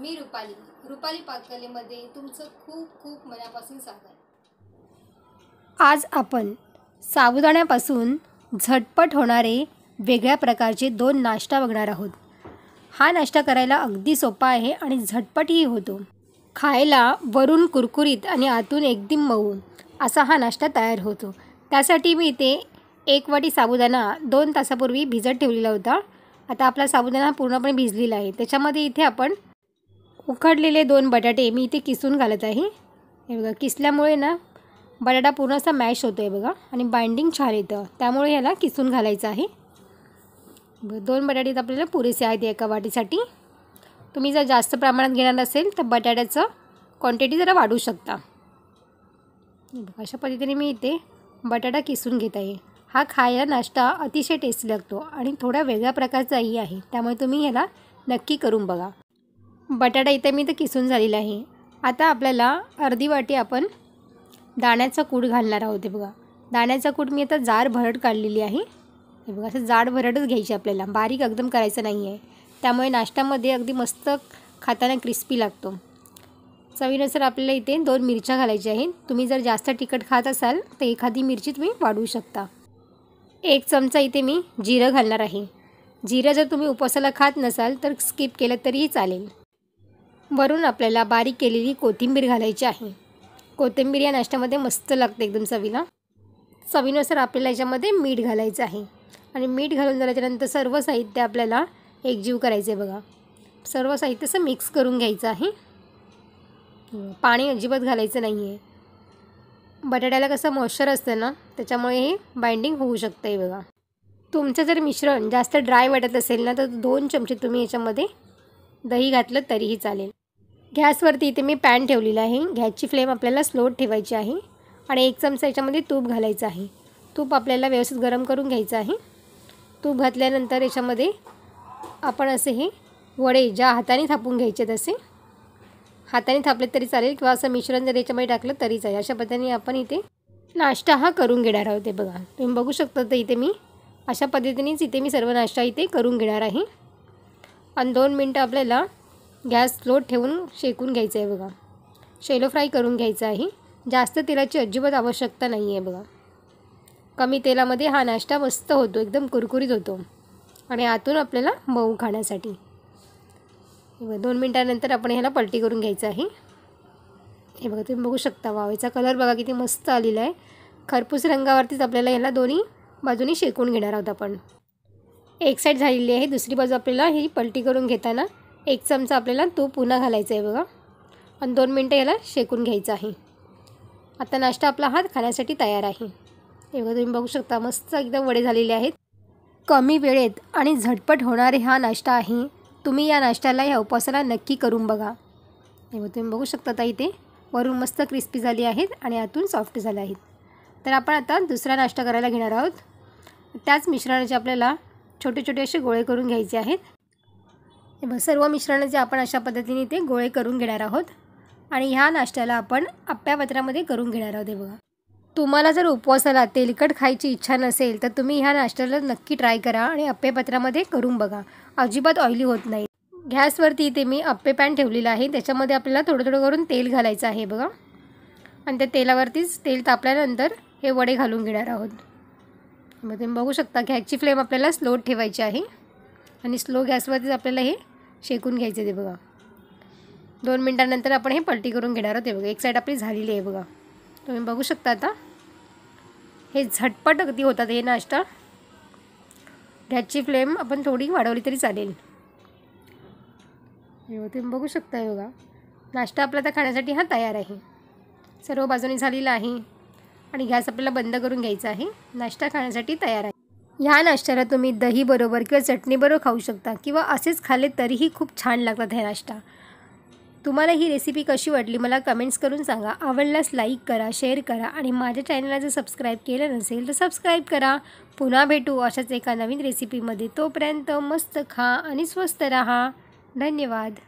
मी रुपाली रुपाली पाककलेमध्ये तुमचं खूप खूप मनापासून स्वागत आज आपण साबुदाण्यापासून झटपट होणारे वेगळ्या प्रकारचे दोन नाश्ता बघणार आहोत हा नाश्ता करायला अगदी सोपा आहे आणि झटपटही होतो खायला वरून कुरकुरीत आणि आतून एकदम मऊ असा हा नाश्ता तयार होतो त्यासाठी मी इथे एक वाटी साबुदाणा दोन तासापूर्वी भिजत ठेवलेला होता आता आपला साबुदाणा पूर्णपणे भिजलेला आहे त्याच्यामध्ये इथे आपण उकडलेले दोन बटाटे मी इथे किसून घालत आहे हे बघा किसल्यामुळे ना बटाटा पूर्ण असा मॅश होतो आहे बघा आणि बाइंडिंग छान येतं त्यामुळे ह्याला किसून घालायचं आहे दोन बटाटे आपल्याला पुरेसे आहेत एका वाटीसाठी तुम्ही जर जास्त प्रमाणात घेणार असेल तर बटाट्याचं क्वांटिटी जरा वाढू शकता अशा पद्धतीने मी इथे बटाटा किसून घेत आहे हा खायला नाश्ता अतिशय टेस्टी लागतो आणि थोडा वेगळ्या प्रकारचाही आहे त्यामुळे तुम्ही ह्याला नक्की करून बघा बटाटा इथे मी तर किसून झालेला आहे आता आपल्याला अर्धी वाटी आपण दाण्याचा कूड घालणार आहोत हे बघा दाण्याचा कूड मी आता जाड भरड काढलेली आहे हे बघा असं जाड भरडच घ्यायची आपल्याला बारीक एकदम करायचं नाही आहे त्यामुळे नाश्त्यामध्ये अगदी मस्त खाताना क्रिस्पी लागतो चवीनुसार आपल्याला इथे दोन मिरच्या घालायच्या आहेत तुम्ही जर जास्त तिखट खात असाल तर एखादी मिरची तुम्ही वाढवू शकता एक चमचा इथे मी जिरं घालणार आहे जिरं जर तुम्ही उपासाला खात नसाल तर स्किप केलं तरीही चालेल वरून आपल्याला बारीक केलेली कोथिंबीर घालायची आहे कोथिंबीर या नाश्त्यामध्ये मस्त लागते एकदम चवीला चवीनुसार आपल्याला याच्यामध्ये मीठ घालायचं आहे आणि मीठ घालून झाल्याच्यानंतर सर्व साहित्य आपल्याला एकजीव करायचं आहे बघा सर्व साहित्य असं मिक्स करून घ्यायचं आहे पाणी अजिबात घालायचं नाही आहे बटाट्याला कसं मॉइश्चर असतं ना त्याच्यामुळे हे बाइंडिंग होऊ शकतं आहे बघा तुमचं जर मिश्रण जास्त ड्राय वाटत असेल ना तर दोन चमचे तुम्ही याच्यामध्ये दही घातलं तरीही चालेल गॅसवरती इथे मी पॅन ठेवलेला आहे गॅसची फ्लेम आपल्याला स्लो ठेवायची आहे आणि एक चमचा याच्यामध्ये तूप घालायचं आहे तूप आपल्याला व्यवस्थित गरम करून घ्यायचं आहे तूप घातल्यानंतर याच्यामध्ये आपण असे हे वडे ज्या हाताने थापून घ्यायचे तसे हाताने थापले तरी चालेल किंवा असं मिश्रण जर याच्यामध्ये टाकलं तरी चालेल अशा पद्धतीने आपण इथे नाश्ता हा करून घेणार आहोत ते बघा तुम्ही बघू शकता तर इथे मी अशा पद्धतीनेच इथे मी सर्व नाश्ता इथे करून घेणार आहे आणि दोन मिनटं आपल्याला गॅस स्लो ठेवून शेकून घ्यायचं आहे बघा शेलो फ्राय करून घ्यायचं आहे जास्त तेलाची अजिबात आवश्यकता नाही आहे बघा कमी तेलामध्ये हा नाश्ता मस्त होतो एकदम कुरकुरीत होतो आणि आतून आपल्याला मऊ खाण्यासाठी बघा दोन मिनटानंतर आपण ह्याला पलटी करून घ्यायचं आहे हे बघा तुम्ही बघू शकता वा याचा कलर बघा किती मस्त आलेला आहे खरपूस रंगावरतीच आपल्याला ह्याला दोन्ही बाजूनी शेकून घेणार आहोत आपण एक साईड झालेली आहे दुसरी बाजू आपल्याला ही पलटी करून घेताना एक चमचा आपल्याला तूप पुन्हा घालायचं आहे बघा आणि दोन मिनटं याला शेकून घ्यायचं आहे आता नाश्ता आपला हात खाण्यासाठी तयार आहे हे बघा तुम्ही बघू शकता मस्त एकदम वडे झालेले आहेत कमी वेळेत आणि झटपट होणारे हा नाश्ता आहे तुम्ही या नाश्त्याला या उपवासाला नक्की करून बघा हे बघा तुम्ही बघू शकता ताई ते वरून मस्त क्रिस्पी झाली आहेत आणि आतून सॉफ्ट झाले आहेत तर आपण आता दुसरा नाश्ता करायला घेणार आहोत त्याच मिश्रणाचे आपल्याला छोटे छोटे असे गोळे करून घ्यायचे आहेत हे सर्व सर्व जे आपण अशा पद्धतीने ते गोळे करून घेणार आहोत आणि ह्या नाश्त्याला आपण आप्यापत्रामध्ये करून घेणार आहोत हे बघा तुम्हाला जर उपवासाला तेलकट खायची इच्छा नसेल तर तुम्ही ह्या नाश्त्याला नक्की ट्राय करा आणि पत्रामध्ये करून बघा अजिबात ऑइली होत नाही गॅसवरती इथे मी अप्पे पॅन ठेवलेला आहे त्याच्यामध्ये आपल्याला थोडं थोडं करून तेल घालायचं आहे बघा आणि त्या तेलावरतीच तेल तापल्यानंतर हे वडे घालून घेणार आहोत मग तुम्ही बघू शकता गॅसची फ्लेम आपल्याला स्लो ठेवायची आहे आणि स्लो गॅसवरतीच आपल्याला हे शेकून घ्यायचे ते बघा दोन मिनटानंतर आपण हे पलटी करून घेणार आहोत ते बघा एक साईड आपली झालेली आहे बघा तुम्ही बघू शकता आता हे झटपट अगदी होतात हे नाश्ता गॅसची फ्लेम आपण थोडी वाढवली तरी चालेल तुम्ही बघू शकता बघा नाश्ता आपला आता खाण्यासाठी हा तयार आहे सर्व बाजूने झालेला आहे आणि गॅस आपल्याला बंद करून घ्यायचा आहे नाश्ता खाण्यासाठी तयार आहे ह्या नाश्त्याला तुम्ही दहीबरोबर किंवा चटणीबरोबर खाऊ शकता किंवा असेच खाले तरीही खूप छान लागतात हे नाश्ता तुम्हाला ही रेसिपी कशी वाटली मला कमेंट्स करून सांगा आवडल्यास लाईक करा शेअर करा आणि माझ्या चॅनलला जर सबस्क्राईब केलं नसेल तर सबस्क्राईब करा पुन्हा भेटू अशाच एका नवीन रेसिपीमध्ये तोपर्यंत मस्त खा आणि स्वस्त रहा धन्यवाद